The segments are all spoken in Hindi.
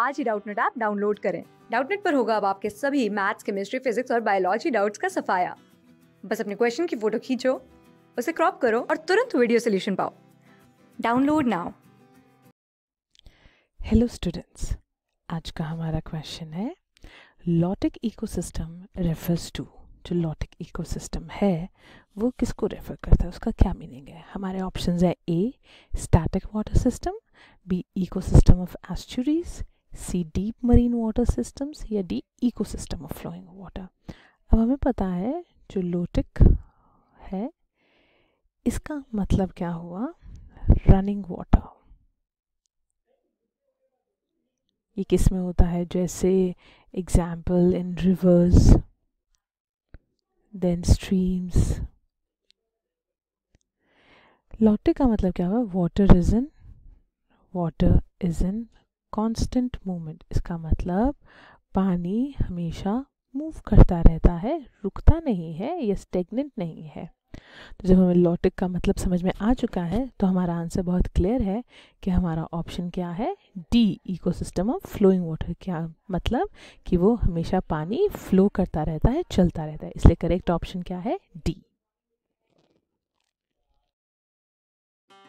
आज ही डाउटनेट ऐप डाउनलोड करें डाउटनेट पर होगा अब आपके सभी मैथ्स केमिस्ट्री फिजिक्स और बायोलॉजी डाउट्स का सफाया बस अपने क्वेश्चन की फोटो खींचो उसे क्रॉप करो और तुरंत वीडियो सोल्यूशन पाओ डाउनलोड नाउ हेलो स्टूडेंट्स आज का हमारा क्वेश्चन है लॉटिक इकोसिस्टम रेफर्स टू जो लॉटिक इकोसिस्टम है वो किसको रेफर करता है उसका क्या मीनिंग है हमारे ऑप्शन है A static water system B ecosystem of estuaries C deep marine water systems या D ecosystem of flowing water अब हमें पता है जो लोटिक है इसका मतलब क्या हुआ रनिंग वाटर ये किस में होता है जैसे example in rivers then streams lotic का मतलब क्या हुआ water is in water is in constant movement इसका मतलब पानी हमेशा मूव करता रहता है रुकता नहीं है या स्टेगनेंट नहीं है तो जब हमें लॉटिक का मतलब समझ में आ चुका है तो हमारा आंसर बहुत क्लियर है कि हमारा ऑप्शन क्या है D ecosystem of flowing water क्या मतलब कि वो हमेशा पानी फ्लो करता रहता है चलता रहता है इसलिए करेक्ट ऑप्शन क्या है डी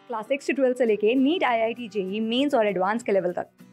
क्लास सिक्स से ट्वेल्थ से लेके NEET I I T JEE mains और एडवांस के लेवल तक